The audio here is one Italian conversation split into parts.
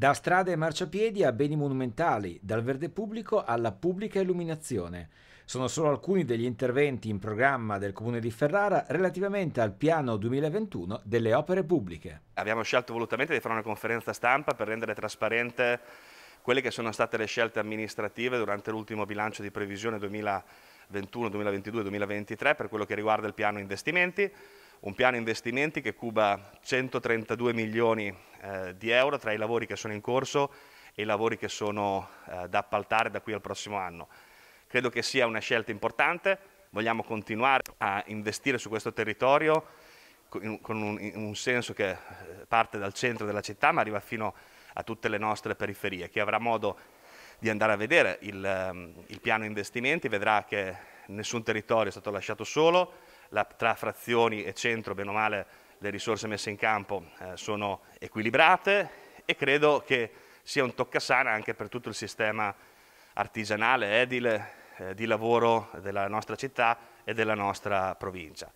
Da strade e marciapiedi a beni monumentali, dal verde pubblico alla pubblica illuminazione. Sono solo alcuni degli interventi in programma del Comune di Ferrara relativamente al piano 2021 delle opere pubbliche. Abbiamo scelto volutamente di fare una conferenza stampa per rendere trasparente quelle che sono state le scelte amministrative durante l'ultimo bilancio di previsione 2021, 2022, 2023 per quello che riguarda il piano investimenti un piano investimenti che cuba 132 milioni eh, di euro tra i lavori che sono in corso e i lavori che sono eh, da appaltare da qui al prossimo anno. Credo che sia una scelta importante, vogliamo continuare a investire su questo territorio con un, in un senso che eh, parte dal centro della città ma arriva fino a tutte le nostre periferie. Chi avrà modo di andare a vedere il, ehm, il piano investimenti vedrà che nessun territorio è stato lasciato solo, la, tra frazioni e centro, bene o male, le risorse messe in campo eh, sono equilibrate e credo che sia un toccasana anche per tutto il sistema artigianale, edile, eh, di lavoro della nostra città e della nostra provincia.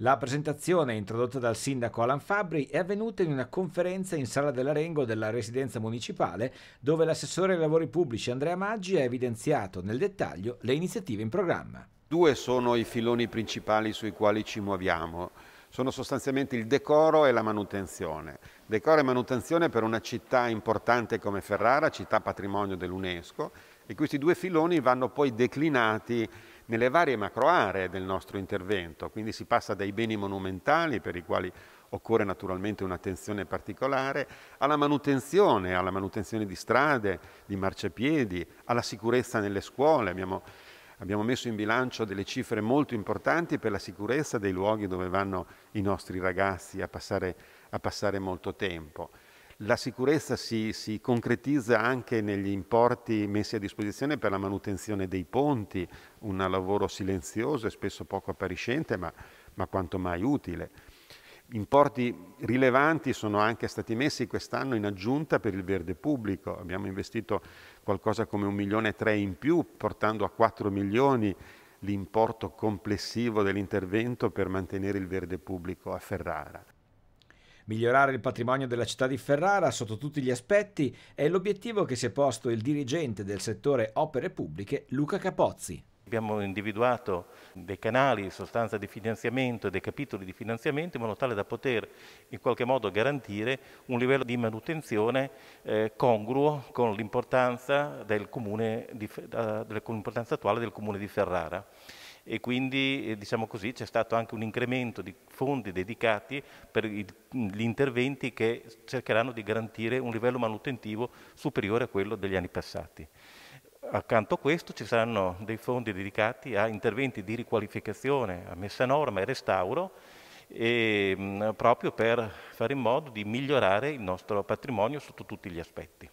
La presentazione introdotta dal sindaco Alan Fabri è avvenuta in una conferenza in sala dell'Arengo della residenza municipale dove l'assessore ai lavori pubblici Andrea Maggi ha evidenziato nel dettaglio le iniziative in programma. Due sono i filoni principali sui quali ci muoviamo. Sono sostanzialmente il decoro e la manutenzione. Decoro e manutenzione per una città importante come Ferrara, città patrimonio dell'UNESCO, e questi due filoni vanno poi declinati nelle varie macro aree del nostro intervento. Quindi si passa dai beni monumentali, per i quali occorre naturalmente un'attenzione particolare, alla manutenzione, alla manutenzione di strade, di marciapiedi, alla sicurezza nelle scuole. Abbiamo Abbiamo messo in bilancio delle cifre molto importanti per la sicurezza dei luoghi dove vanno i nostri ragazzi a passare, a passare molto tempo. La sicurezza si, si, concretizza anche negli importi messi a disposizione per la manutenzione dei ponti, un lavoro silenzioso e spesso poco appariscente, ma, ma quanto mai utile Importi rilevanti sono anche stati messi quest'anno in aggiunta per il verde pubblico. Abbiamo investito qualcosa come un milione e tre in più, portando a 4 milioni l'importo complessivo dell'intervento per mantenere il verde pubblico a Ferrara. Migliorare il patrimonio della città di Ferrara sotto tutti gli aspetti è l'obiettivo che si è posto il dirigente del settore opere pubbliche Luca Capozzi. Abbiamo individuato dei canali in sostanza di finanziamento, e dei capitoli di finanziamento in modo tale da poter in qualche modo garantire un livello di manutenzione eh, congruo con l'importanza, del di, da, dell'importanza attuale del comune di Ferrara e quindi eh, diciamo così, c'è stato anche un incremento di fondi dedicati per gli interventi che cercheranno di garantire un livello manutentivo superiore a quello degli anni passati. Accanto a questo ci saranno dei fondi dedicati a interventi di riqualificazione, a messa a norma e restauro, e, mh, proprio per fare in modo di migliorare il nostro patrimonio sotto tutti gli aspetti.